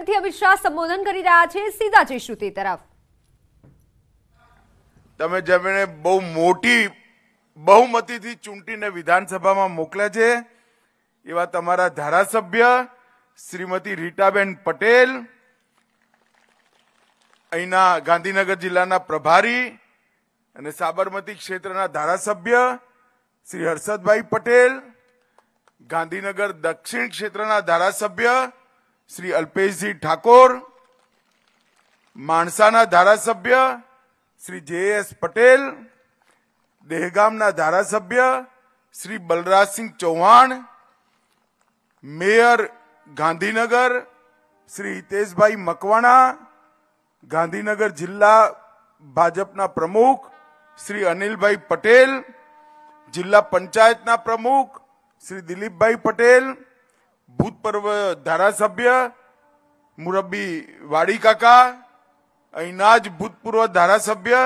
શ્રીમતી રીટાબેન પટેલ અહીંના ગાંધીનગર જિલ્લાના પ્રભારી અને સાબરમતી ક્ષેત્રના ધારાસભ્ય શ્રી હર્ષદભાઈ પટેલ ગાંધીનગર દક્ષિણ ક્ષેત્રના ધારાસભ્ય श्री अल्पेश ठाकुर मणसाना धारासभ्य श्री जे एस पटेल देहगाम धारासभ्य श्री बलराज सिंह चौहान मेयर गांधीनगर श्री हितेश भाई मकवाणा गांधीनगर जिला भाजपा प्रमुख श्री अनिल भाई पटेल जिला पंचायत न प्रमुख श्री दिलीप भाई पटेल ભૂતપૂર્વ ધારાસભ્ય મુરબ્બી વાડી કાકા અહીંના જ ભૂતપૂર્વ ધારાસભ્ય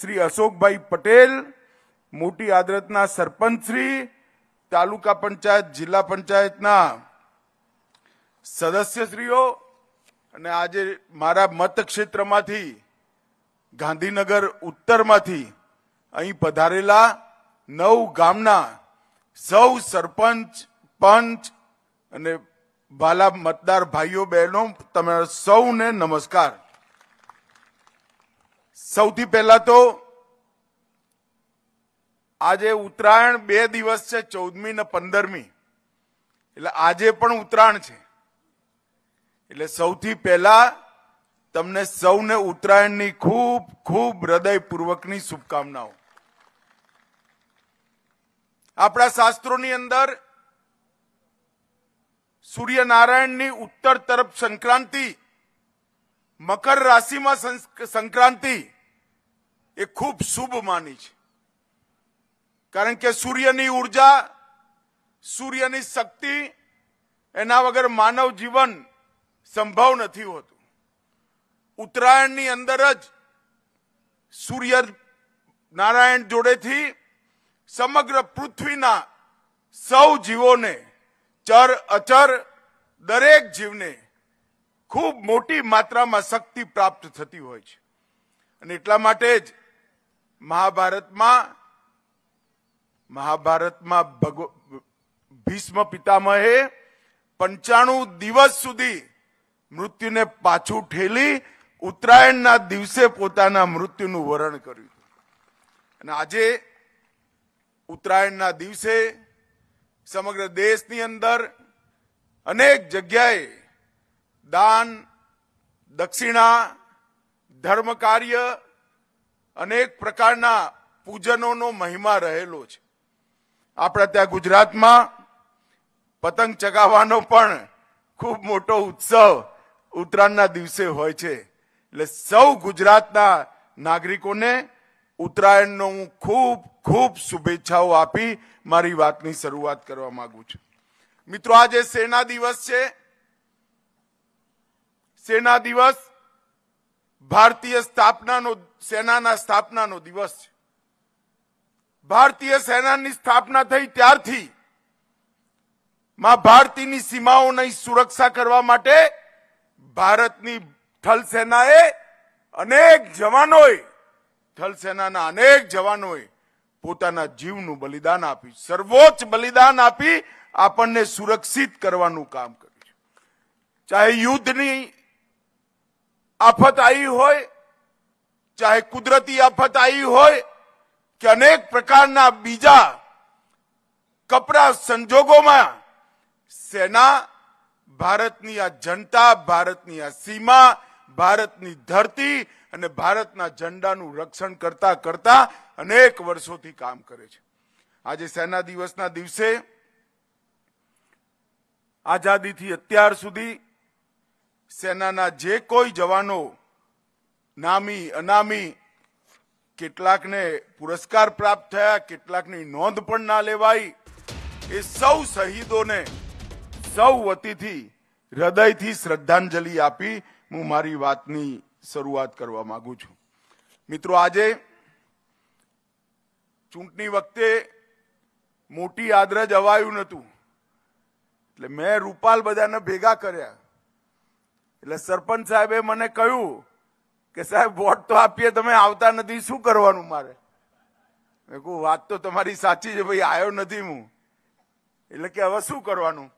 શ્રી અશોકભાઈ પટેલ મોટી આદરતના સરપંચ શ્રી તાલુકા પંચાયત જિલ્લા પંચાયતના સદસ્યશ્રીઓ અને આજે મારા મતક્ષેત્રમાંથી ગાંધીનગર ઉત્તરમાંથી અહીં પધારેલા નવ ગામના સૌ સરપંચ પંચ અને ભાલા મતદાર ભાઈઓ બહેનો તમારા સૌને નમસ્કાર સૌથી પહેલા તો આજે ઉત્તરાયણ બે દિવસ છે ચૌદમી ને પંદરમી એટલે આજે પણ ઉત્તરાયણ છે એટલે સૌથી પહેલા તમને સૌને ઉત્તરાયણની ખૂબ ખૂબ હૃદયપૂર્વકની શુભકામનાઓ આપણા શાસ્ત્રોની અંદર સૂર્યનારાયણની ઉત્તર તરફ સંક્રાંતિ મકર રાશિમાં સંક્રાંતિ એ ખૂબ શુભ માની છે કારણ કે સૂર્યની ઉર્જા સૂર્યની શક્તિ એના વગર માનવ જીવન સંભવ નથી હોતું ઉત્તરાયણની અંદર જ સૂર્ય નારાયણ જોડેથી સમગ્ર પૃથ્વીના સૌ જીવોને ચર અચર દરેક જીવને ખૂબ મોટી માત્રામાં શક્તિ પ્રાપ્ત થતી હોય છે અને એટલા માટે જ મહાભારતમાં મહાભારતમાં ભગવ ભીષ્મ પિતામહે પંચાણું દિવસ સુધી મૃત્યુને પાછું ઠેલી ઉત્તરાયણના દિવસે પોતાના મૃત્યુનું વરણ કર્યું અને આજે ઉત્તરાયણના દિવસે સમગ્ર દેશની અંદર અનેક જગ્યાએ દાન દક્ષિણા ધર્મ કાર્ય અનેક પ્રકારના પૂજનોનો મહિમા રહેલો છે આપણા ત્યાં ગુજરાતમાં પતંગ ચગાવવાનો પણ ખૂબ મોટો ઉત્સવ ઉત્તરાયણના દિવસે હોય છે એટલે સૌ ગુજરાતના નાગરિકોને ઉત્તરાયણનો હું ખૂબ ખૂબ શુભેચ્છાઓ આપી મારી વાતની શરૂઆત કરવા માંગુ છું મિત્રો આજે સેના દિવસ છે સેના દિવસ ભારતીય સ્થાપનાનો સેનાના સ્થાપનાનો દિવસ છે ભારતીય સેનાની સ્થાપના થઈ ત્યારથી માં ભારતીની સીમાઓની સુરક્ષા કરવા માટે ભારતની થલ સેનાએ અનેક જવાનોએ થલ અનેક જવાનોએ પોતાના જીવનું બલિદાન આપ્યું સર્વોચ્ચ બલિદાન આપી આપણને સુરક્ષિત કરવાનું કામ કર્યું છે ચાહે યુદ્ધની આફત આવી હોય ચાહે કુદરતી આફત આવી હોય કે અનેક પ્રકારના બીજા કપરા સંજોગોમાં સેના ભારતની આ જનતા ભારતની આ સીમા ભારતની ધરતી અને ભારતના ઝંડાનું રક્ષણ કરતા કરતા અનેક વર્ષોથી કામ કરે છે આજે સેના દિવસના દિવસે આઝાદીથી અત્યાર સુધી સેનાના જે કોઈ જવાનો નામી અનામી કેટલાકને પુરસ્કાર પ્રાપ્ત થયા કેટલાકની નોંધ પણ ના લેવાઈ એ સૌ શહીદોને સૌ વતીથી હૃદયથી શ્રદ્ધાંજલિ આપી હું મારી વાતની શરૂઆત કરવા માંગુ છું મિત્રો આજે ચૂંટણી વખતે મોટી આદરજ અવાયું નહોતું એટલે મેં રૂપાલ બધાને ભેગા કર્યા એટલે સરપંચ સાહેબે મને કહ્યું કે સાહેબ વોટ તો આપીએ તમે આવતા નથી શું કરવાનું મારે મેં કહું વાત તો તમારી સાચી છે ભાઈ આવ્યો નથી હું એટલે કે હવે શું કરવાનું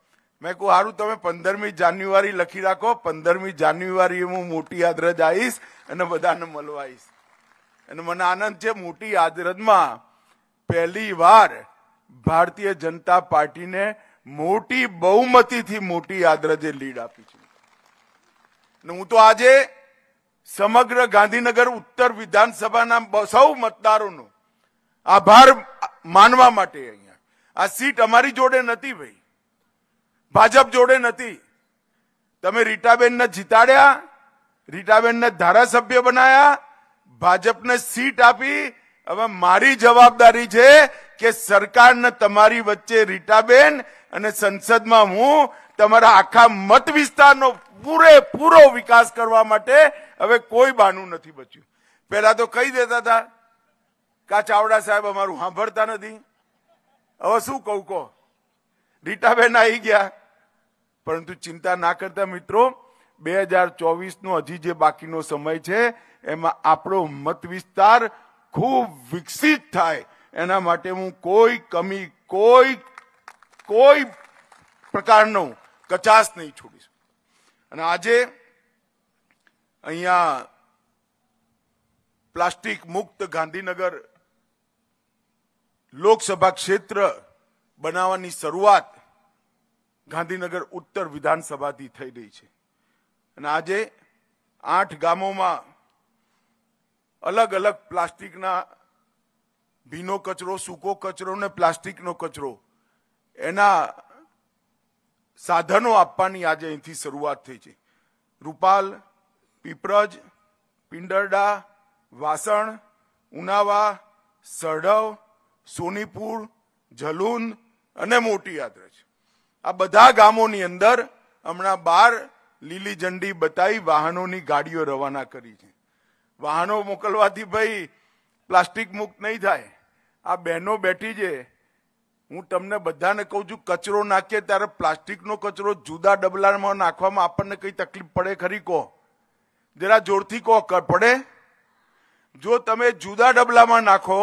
મેં કહું સારું તમે પંદરમી જાન્યુઆરી લખી રાખો પંદરમી જાન્યુઆરી હું મોટી આદરજ આવીશ અને બધાને મળવાઈશ અને મને આનંદ છે મોટી આદરજમાં પહેલી વાર ભારતીય જનતા પાર્ટીને મોટી બહુમતીથી મોટી આદરજે લીડ આપી છે અને હું તો આજે સમગ્ર ગાંધીનગર ઉત્તર વિધાનસભાના સૌ મતદારોનો આભાર માનવા માટે અહીંયા આ સીટ અમારી જોડે નથી ભાઈ ભાજપ જોડે નથી તમે રીટાબેનને જીતાડ્યા રીટાબેનને ધારાસભ્ય બનાયા ભાજપને સીટ આપી હવે મારી જવાબદારી છે કે સરકારને તમારી વચ્ચે રીટાબેન અને સંસદમાં હું તમારા આખા મત વિસ્તારનો પૂરેપૂરો વિકાસ કરવા માટે હવે કોઈ બાનું નથી બચ્યું પહેલા તો કહી દેતા હતા કા ચાવડા સાહેબ અમારું સાંભળતા નથી હવે શું કહું કહો રીટાબેન આવી ગયા પરંતુ ચિંતા ના કરતા મિત્રો બે હજાર ચોવીસનો હજી જે બાકીનો સમય છે એમાં આપણો મત વિસ્તાર ખૂબ વિકસિત થાય એના માટે હું કોઈ કમી કોઈ કોઈ પ્રકારનો કચાશ નહીં છોડીશ અને આજે અહીંયા પ્લાસ્ટિક મુક્ત ગાંધીનગર લોકસભા ક્ષેત્ર બનાવવાની શરૂઆત ગાંધીનગર ઉત્તર વિધાનસભાથી થઈ રહી છે અને આજે આઠ ગામોમાં અલગ અલગ પ્લાસ્ટિકના ભીનો કચરો સૂકો કચરો અને પ્લાસ્ટિકનો કચરો એના સાધનો આપવાની આજે અહીંથી શરૂઆત થઈ છે રૂપાલ પીપરજ પિંડરડા વાસણ ઉનાવા સઢવ સોનીપુર જલુન અને મોટી યાત્રા આ બધા ગામોની અંદર હમણાં બાર લીલી ઝંડી બતાવી વાહનોની ગાડીઓ રવાના કરી છે વાહનો મોકલવાથી ભાઈ પ્લાસ્ટિક મુક્ત નહીં થાય આ બહેનો બેઠી છે હું તમને બધાને કહું છું કચરો નાખીએ ત્યારે પ્લાસ્ટિકનો કચરો જુદા ડબલામાં નાખવામાં આપણને કંઈ તકલીફ પડે ખરી કહો જરા જોરથી કહો પડે જો તમે જુદા ડબલામાં નાખો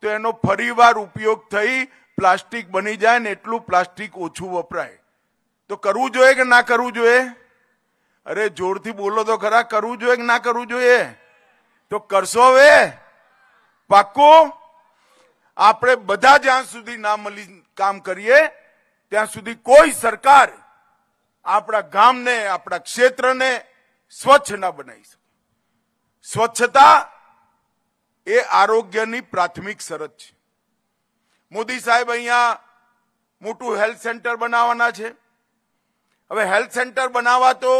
તો એનો ફરીવાર ઉપયોગ થઈ પ્લાસ્ટિક બની જાય ને એટલું પ્લાસ્ટિક ઓછું વપરાય તો કરવું જોઈએ કે ના કરવું જોઈએ અરે જોરથી બોલો તો ખરા કરવું જોઈએ કે ના કરવું જોઈએ તો કરશો હવે પાક્કું આપણે બધા જ્યાં સુધી ના મળી કામ કરીએ ત્યાં સુધી કોઈ સરકાર આપણા ગામને આપણા ક્ષેત્રને સ્વચ્છ ના બનાવી શકે સ્વચ્છતા એ આરોગ્યની પ્રાથમિક શરત છે મોદી સાહેબ અહીંયા મોટું હેલ્થ સેન્ટર બનાવવાના છે હવે હેલ્થ સેન્ટર બનાવવા તો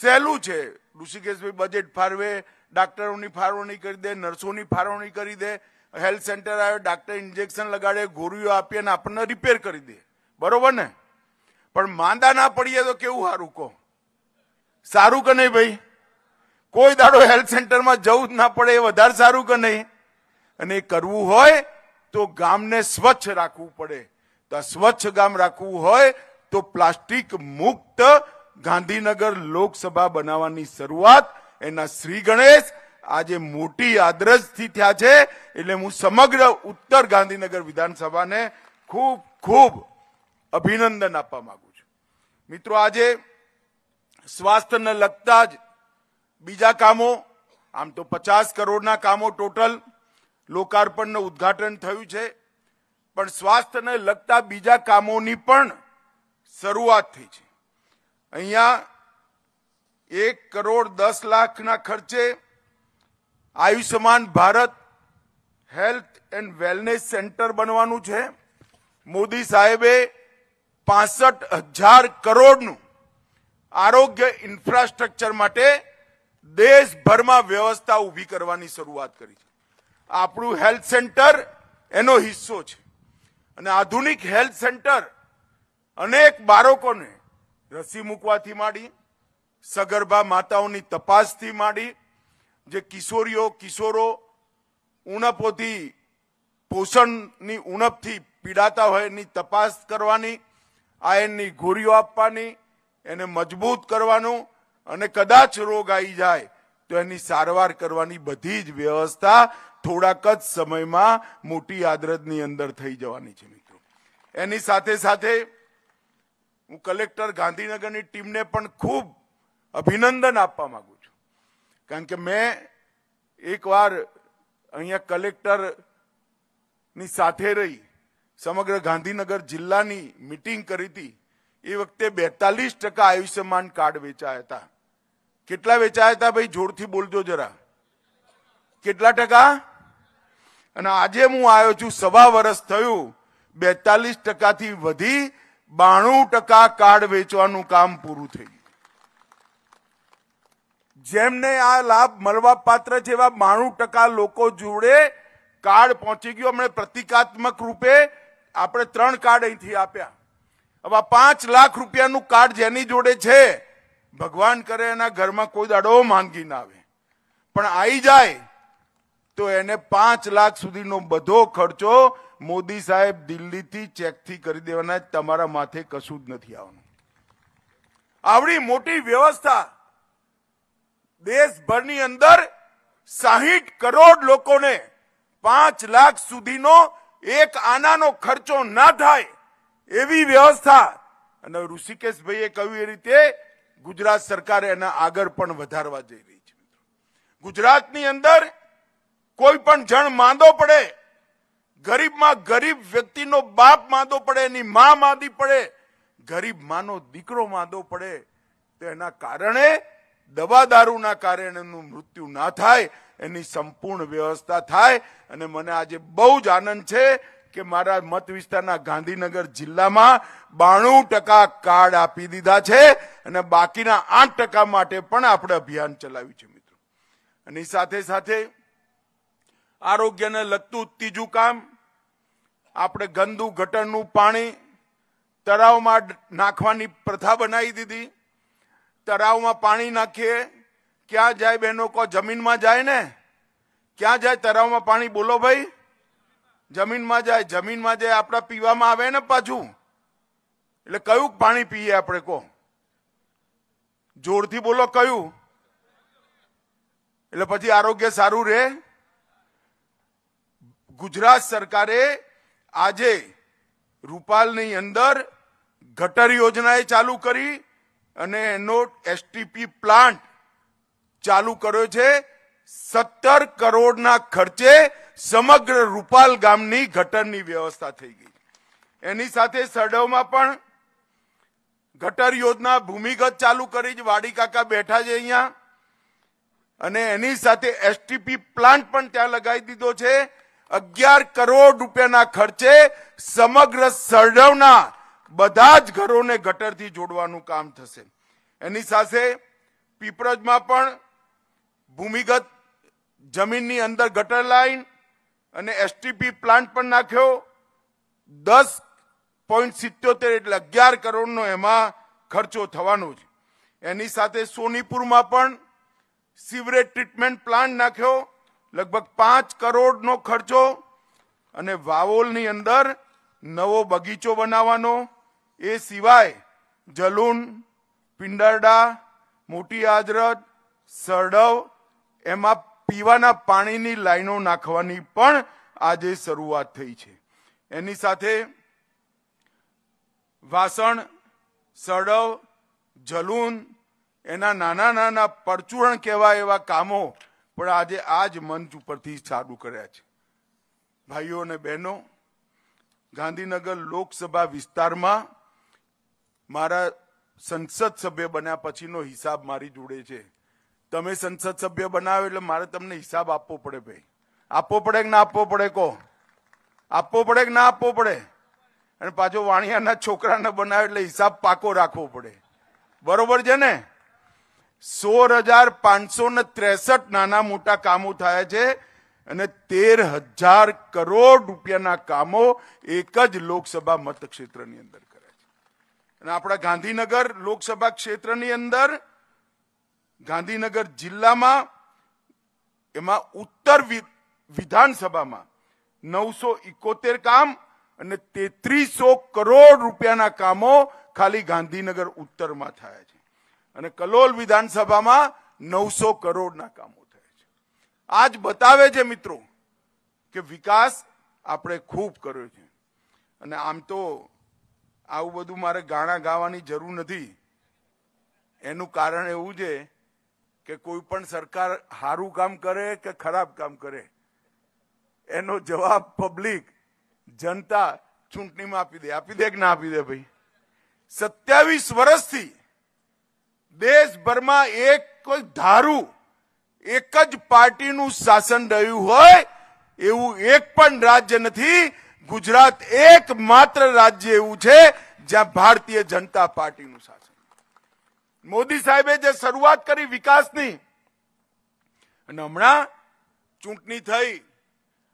સહેલું છે ઋષિકેશભાઈ બજેટ ફાળવે ડાક્ટરોની ફાળવણી કરી દે નર્સોની ફાળવણી કરી દે હેલ્થ સેન્ટર આવે ડાક્ટર ઇન્જેક્શન લગાડે ગોળીઓ આપીએ અને આપણને રિપેર કરી દે બરોબર ને પણ માંદા ના પડીએ તો કેવું સારું કહો સારું કે નહીં ભાઈ કોઈ દાડો હેલ્થ સેન્ટરમાં જવું જ ના પડે એ વધારે સારું કે નહીં અને એ કરવું હોય તો ગામને સ્વચ્છ રાખવું પડે તો સ્વચ્છ ગામ રાખવું હોય તો પ્લાસ્ટિક મુક્ત ગાંધીનગર લોકસભા બનાવવાની શરૂઆત એના શ્રી ગણેશ આજે મોટી આદરજથી થયા છે એટલે હું સમગ્ર ઉત્તર ગાંધીનગર વિધાનસભાને ખૂબ ખૂબ અભિનંદન આપવા માંગુ છું મિત્રો આજે સ્વાસ્થ્યને લગતા જ બીજા કામો આમ તો પચાસ કરોડના કામો ટોટલ લોકાર્પણનું ઉદ્ઘાટન થયું છે પણ સ્વાસ્થ્યને લગતા બીજા કામોની પણ શરૂઆત થઈ છે અહીંયા એક કરોડ દસ લાખના ખર્ચે Ayushman Bharat health and wellness centre બનવાનું છે મોદી સાહેબે પાસઠ હજાર કરોડનું આરોગ્ય ઇન્ફ્રાસ્ટ્રક્ચર માટે દેશભરમાં વ્યવસ્થા ઊભી કરવાની શરૂઆત કરી છે આપણું હેલ્થ સેન્ટર એનો હિસ્સો છે અને આધુનિક હેલ્થ સેન્ટર અનેક બાળકોને રસી મૂકવાથી માંડી સગર્ભા માતાઓની તપાસથી માંડી જે કિશોરીઓ કિશોરો ઉણપોથી પોષણની ઉણપથી પીડાતા હોય એની તપાસ કરવાની આયનની ગોળીઓ આપવાની એને મજબૂત કરવાનું અને કદાચ રોગ આવી જાય તો એની સારવાર કરવાની બધી જ વ્યવસ્થા થોડાક જ સમયમાં મોટી આદરતની અંદર થઈ જવાની છે મિત્રો એની સાથે સાથે હું કલેક્ટર ગાંધીનગરની ટીમને પણ ખૂબ અભિનંદન આપવા માંગુ છું કારણ કે મેં એકવાર અહીંયા કલેક્ટરની સાથે રહી સમગ્ર ગાંધીનગર જિલ્લાની મિટિંગ કરી હતી એ વખતે બેતાલીસ ટકા આયુષ્યમાન કાર્ડ વેચાયા હતા કેટલા વેચાયા હતા ભાઈ જોરથી બોલજો જરા કેટલા ટકા અને આજે હું આવ્યો છું સવા વર્ષ થયું બેતાલીસ ટકાથી વધી બાણું ટકા કાર્ડ વેચવાનું કામ પૂરું થઈ જેમને આ લાભ મળવા પાત્ર છે બાણું ટકા લોકો જોડે કાર્ડ પહોંચી ગયો અમને પ્રતિકાત્મક રૂપે આપણે ત્રણ કાર્ડ અહીંથી આપ્યા હવે પાંચ લાખ રૂપિયાનું કાર્ડ જેની જોડે છે ભગવાન કરે એના ઘરમાં કોઈ દાડો માંગી ના આવે પણ આવી જાય તો એને પાંચ લાખ સુધીનો બધો ખર્ચો મોદી સાહેબ દિલ્હીથી ચેકથી કરી દેવાના તમારા માથે કશું જ નથી આવવાનું આવડી મોટી વ્યવસ્થા દેશભરની અંદર સાહીઠ કરોડ લોકોને પાંચ લાખ સુધીનો એક આનાનો ખર્ચો ના થાય એવી વ્યવસ્થા અને ઋષિકેશભાઈએ કહ્યું એ રીતે ગુજરાત સરકાર એના આગળ પણ વધારવા જઈ રહી છે ગુજરાતની અંદર કોઈ પણ જણ માંદો પડે ગરીબમાં ગરીબ વ્યક્તિનો બાપ માંદો પડે એની માં માંદી પડે ગરીબ માનો દીકરો માંદો પડે તો એના કારણે દવા દારૂના કારણેનું મૃત્યુ ના થાય એની સંપૂર્ણ વ્યવસ્થા થાય અને મને આજે બહુ જ આનંદ છે કે મારા મત વિસ્તારના ગાંધીનગર જિલ્લામાં બાણું ટકા કાર્ડ આપી દીધા છે અને બાકીના આઠ ટકા માટે પણ આપણે અભિયાન ચલાવ્યું છે મિત્રો અને સાથે સાથે આરોગ્યને લગતું ત્રીજું કામ આપણે ગંદુ ગટરનું પાણી તળાવમાં નાખવાની પ્રથા બનાવી દીધી તળાવમાં પાણી નાખીએ ક્યાં જાય બહેનો કો જમીનમાં જાય ને ક્યાં જાય તળાવમાં પાણી બોલો ભાઈ જમીનમાં જાય જમીનમાં જાય આપણા પીવામાં આવે ને પાછું એટલે કયું પાણી પીએ આપણે કહો જોરથી બોલો કયું એટલે પછી આરોગ્ય સારું રહે ગુજરાત સરકારે આજે રૂપાલની અંદર ગટર યોજનાએ ચાલુ કરી અને એનો એસટીપી પ્લાન્ટ ચાલુ કર્યો છે સત્તર કરોડના ખર્ચે સમગ્ર રૂપાલ ગામની ગટરની વ્યવસ્થા થઈ ગઈ એની સાથે સડવમાં પણ ગટર યોજના ભૂમિગત ચાલુ કરી જ વાડી કાકા બેઠા છે અહીંયા અને એની સાથે એસટીપી પ્લાન્ટ પણ ત્યાં લગાવી દીધો છે અગિયાર કરોડ રૂપિયાના ખર્ચે સમગ્ર સરડવના બધા જ ઘરોને ગટરથી જોડવાનું કામ થશે એની સાથે પીપરજમાં પણ ભૂમિગત જમીનની અંદર ગટર લાઈન અને એસટીપી પ્લાન્ટ પણ નાખ્યો દસ પોઈન્ટ સિત્યોતેર એટલે અગિયાર કરોડનો એમાં ખર્ચો થવાનો છે એની સાથે સોનીપુરમાં પણ સિવરેજ ટ્રીટમેન્ટ પ્લાન્ટ નાખ્યો લગભગ પાંચ કરોડનો ખર્ચો અને વાવોલની અંદર નવો બગીચો બનાવવાનો એ સિવાય જલુન પિંડારડા મોટી આદરત સરડવ એમાં પીવાના પાણીની લાઈનો નાખવાની પણ આજે શરૂઆત થઈ છે એની સાથે વાસણ સડવ જલૂન એના નાના નાના પરચુરણ કહેવાય એવા કામો પણ આજે આ જ મંચ ઉપરથી ચાલુ કર્યા છે ભાઈઓ અને બહેનો ગાંધીનગર લોકસભા વિસ્તારમાં મારા સંસદ સભ્ય બન્યા પછીનો હિસાબ મારી જોડે છે તમે સંસદ સભ્ય બનાવો એટલે મારે તમને હિસાબ આપવો પડે ભાઈ આપવો પડે કે ના આપવો પડે કહો આપવો પડે કે ના આપવો પડે અને પાછો વાણિયાના છોકરાને બનાવે એટલે હિસાબ પાકો રાખવો પડે બરોબર છે ને સોળ હજાર પાંચસો ને ત્રેસઠ નાના મોટા કામો થયા છે અને તેર હજાર કરોડ રૂપિયાના કામો એક જ લોકસભા મતક્ષેત્રની અંદર કરે છે અને આપણા ગાંધીનગર લોકસભા ક્ષેત્રની અંદર ગાંધીનગર જિલ્લામાં એમાં ઉત્તર વિધાનસભામાં નવસો ઇકોતેર કામ અને તેત્રીસો કરોડ રૂપિયાના કામો ખાલી ગાંધીનગર ઉત્તરમાં થયા છે અને કલોલ વિધાનસભામાં નવસો કરોડના કામો થયા છે આજ બતાવે છે મિત્રો કે વિકાસ આપણે ખૂબ કર્યો છે અને આમ તો આવું બધું મારે ગાણા ગાવાની જરૂર નથી એનું કારણ એવું છે કે કોઈ પણ સરકાર સારું કામ કરે કે ખરાબ કામ કરે એનો જવાબ પબ્લિક જનતા ચૂંટણીમાં આપી દે આપી દે કે ના આપી દે ભાઈ સત્યાવીસ વર્ષથી દેશભરમાં એક કોઈ ધારું એક જ પાર્ટીનું શાસન રહ્યું હોય એવું એક પણ રાજ્ય નથી ગુજરાત એક માત્ર રાજ્ય એવું છે જ્યાં ભારતીય જનતા પાર્ટીનું શાસન મોદી સાહેબે જે શરૂઆત કરી વિકાસની અને હમણાં ચૂંટણી થઈ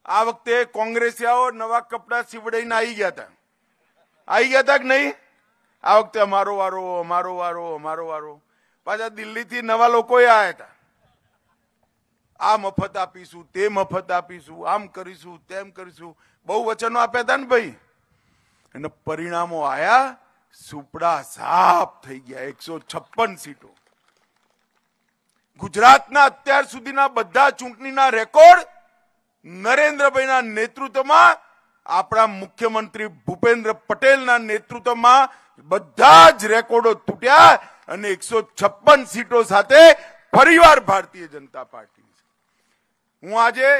આ વખતે કોંગ્રેસિયાઓ નવા કપડાં સીવડાઈને આવી ગયા હતા આવી ગયા હતા કે નહીં આ વખતે અમારો વારો અમારો વારો અમારો વારો પાછા દિલ્હીથી નવા લોકો આવ્યા હતા આ મફત આપીશું તે મફત આપીશું આમ કરીશું તેમ કરીશું બહુ વચનો આપ્યા હતા ને ભાઈ અને પરિણામો આયા સુપડા સાફ થઈ ગયા એકસો છપ્પન સીટો ગુજરાતના અત્યાર સુધીના બધા ચૂંટણીના રેકોર્ડ નરેન્દ્રભાઈના નેતૃત્વમાં આપણા મુખ્યમંત્રી ભૂપેન્દ્ર પટેલના નેતૃત્વમાં બધા જ રેકોર્ડો તૂટ્યા અને એકસો છપ્પન સીટો સાથે ફરીવાર ભારતીય જનતા પાર્ટી હું આજે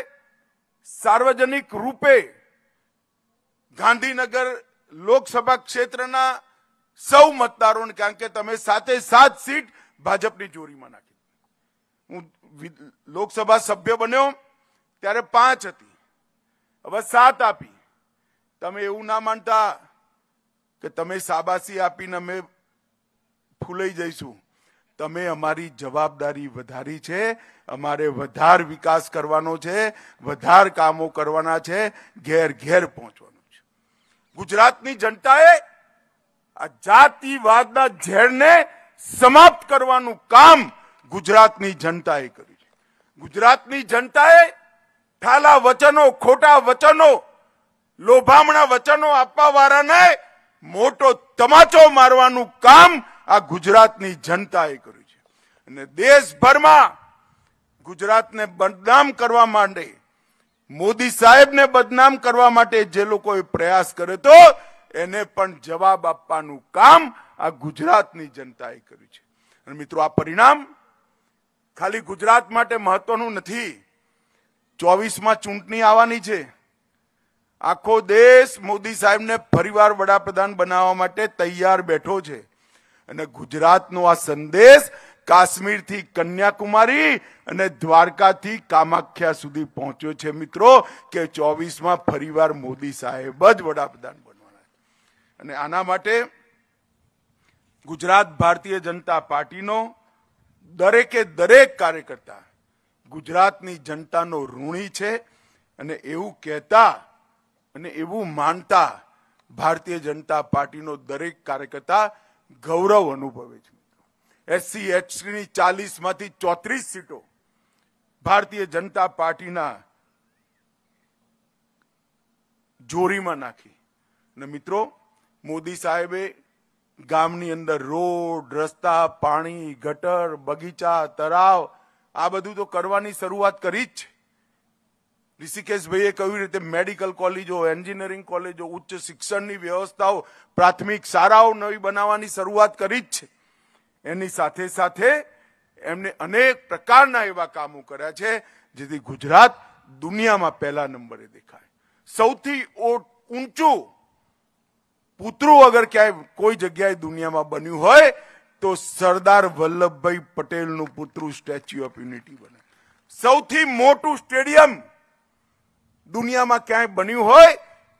સાર્વજનિક રૂપે ગાંધીનગર લોકસભા ક્ષેત્રના સૌ મતદારોને કારણ કે તમે સાથે સાત સીટ ભાજપની જોરીમાં નાખી હું લોકસભા સભ્ય બન્યો ત્યારે પાંચ હતી હવે સાત આપી તમે એવું ના માનતા કે તમે સાબાસી આપીને અમે ફૂલાઈ જઈશું તમે અમારી જવાબદારી વધારી છે અમારે વધાર વિકાસ કરવાનો છે વધાર કામો કરવાના છે ઘેર ઘેર પહોંચવાનું છે ગુજરાતની જનતાએ આ જાતિવાદના ઝેરને સમાપ્ત કરવાનું કામ ગુજરાતની જનતાએ કર્યું છે ગુજરાતની જનતાએ ઠાલા વચનો ખોટા વચનો લોભામણા વચનો આપવા વાળાને મોટો તમાચો મારવાનું કામ આ ગુજરાતની જનતાએ કર્યું છે અને દેશભરમાં ગુજરાતને બદનામ કરવા માંડે મોદી સાહેબને બદનામ કરવા માટે જે લોકોએ પ્રયાસ કર્યો હતો એને પણ જવાબ આપવાનું કામ આ ગુજરાતની જનતાએ કર્યું છે અને મિત્રો આ પરિણામ ખાલી ગુજરાત માટે મહત્વનું નથી ચોવીસમાં ચૂંટણી આવવાની છે આખો દેશ મોદી સાહેબને ફરીવાર વડાપ્રધાન બનાવવા માટે તૈયાર બેઠો છે અને ગુજરાતનો આ સંદેશ કાશ્મીરથી કન્યાકુમારી અને દ્વારકાથી કામાખ્યા સુધી પહોંચ્યો છે મિત્રો કે ચોવીસમાં ફરીવાર મોદી સાહેબ જ વડાપ્રધાન બનવાના અને આના માટે ગુજરાત ભારતીય જનતા પાર્ટીનો દરેકે દરેક કાર્યકર્તા ગુજરાતની જનતાનો ઋણી છે અને એવું કહેતા અને એવું માનતા ભારતીય જનતા પાર્ટીનો દરેક કાર્યકર્તા ગૌરવ અનુભવે છે એસસી એચસીની ચાલીસમાંથી ચોત્રીસ સીટો ભારતીય જનતા પાર્ટીના જોરીમાં નાખી અને મિત્રો મોદી સાહેબે ગામની અંદર રોડ રસ્તા પાણી ગટર બગીચા તળાવ આ બધું તો કરવાની શરૂઆત કરી જ છે ઋષિકેશભાઈએ કહ્યું રીતે મેડિકલ કોલેજો એન્જિનિયરિંગ કોલેજો ઉચ્ચ શિક્ષણની વ્યવસ્થાઓ પ્રાથમિક શાળાઓ નવી બનાવવાની શરૂઆત કરી જ છે એની સાથે સાથે એમને અનેક પ્રકારના એવા કામો કર્યા છે જેથી ગુજરાત દુનિયામાં પહેલા નંબરે દેખાય સૌથી ઊંચું પુતરું અગર ક્યાંય કોઈ જગ્યાએ દુનિયામાં બન્યું હોય તો સરદાર વલ્લભભાઈ પટેલનું પુતળું સ્ટેચ્યુ ઓફ યુનિટી બને સૌથી મોટું સ્ટેડિયમ દુનિયામાં ક્યાંય બન્યું હોય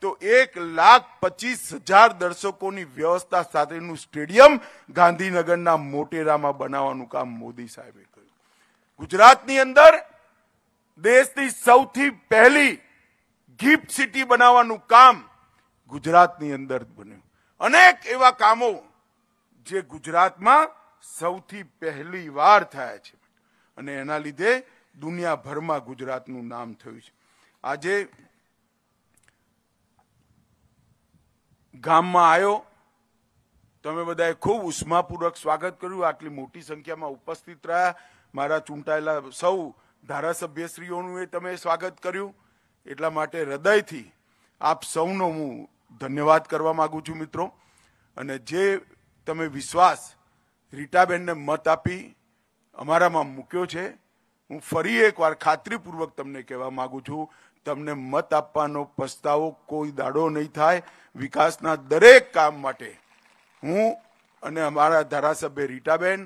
તો એક લાખ પચીસ હજાર દર્શકોની વ્યવસ્થા સાથેનું સ્ટેડિયમ ગાંધીનગરના મોટેરામાં બનાવવાનું કામ મોદી સાહેબે કર્યું ગુજરાતની અંદર દેશની સૌથી પહેલી ગિફ્ટ સિટી બનાવવાનું કામ ગુજરાતની અંદર જ બન્યું અનેક એવા કામો જે ગુજરાતમાં સૌથી પહેલી વાર થયા છે અને એના લીધે દુનિયાભરમાં ગુજરાતનું નામ થયું છે આજે ગામમાં આવ્યો તમે બધાએ ખૂબ ઉષ્માપૂર્વક સ્વાગત કર્યું આટલી મોટી સંખ્યામાં ઉપસ્થિત રહ્યા મારા ચૂંટાયેલા સૌ ધારાસભ્યશ્રીઓનું એ તમે સ્વાગત કર્યું એટલા માટે હૃદયથી આપ સૌનો હું ધન્યવાદ કરવા માગું છું મિત્રો અને જે તમે વિશ્વાસ રીટાબેનને મત આપી અમારામાં મૂક્યો છે હું ફરી એકવાર ખાતરીપૂર્વક તમને કહેવા માગું છું તમને મત આપવાનો પસ્તાવો કોઈ દાડો નહીં થાય વિકાસના દરેક કામ માટે હું અને અમારા ધારાસભ્ય રીટાબેન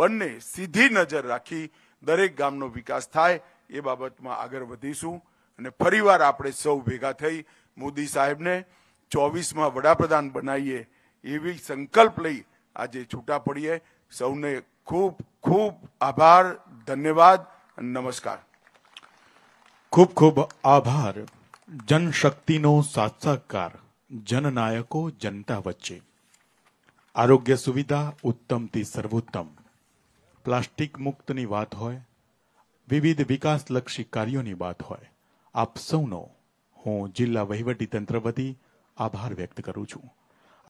બંને સીધી નજર રાખી દરેક ગામનો વિકાસ થાય એ બાબતમાં આગળ વધીશું અને ફરીવાર આપણે સૌ ભેગા થઈ મોદી સાહેબને ચોવીસમાં વડાપ્રધાન બનાવીએ એવી સંકલ્પ લઈ આજે છૂટા પડીએ સૌને ખૂબ ખૂબ આભાર ધન્યવાદ નમસ્કાર ખૂબ ખૂબ આભાર જનશક્તિનો સાક્ષાત્કાર જનનાયકો જનતા વચ્ચે આરોગ્ય સુવિધા ઉત્તમથી સર્વોત્તમ પ્લાસ્ટિક મુક્તની વાત હોય વિવિધ વિકાસલક્ષી કાર્યોની વાત હોય આપ સૌનો હું જિલ્લા વહીવટી તંત્ર વતી આભાર વ્યક્ત કરું છું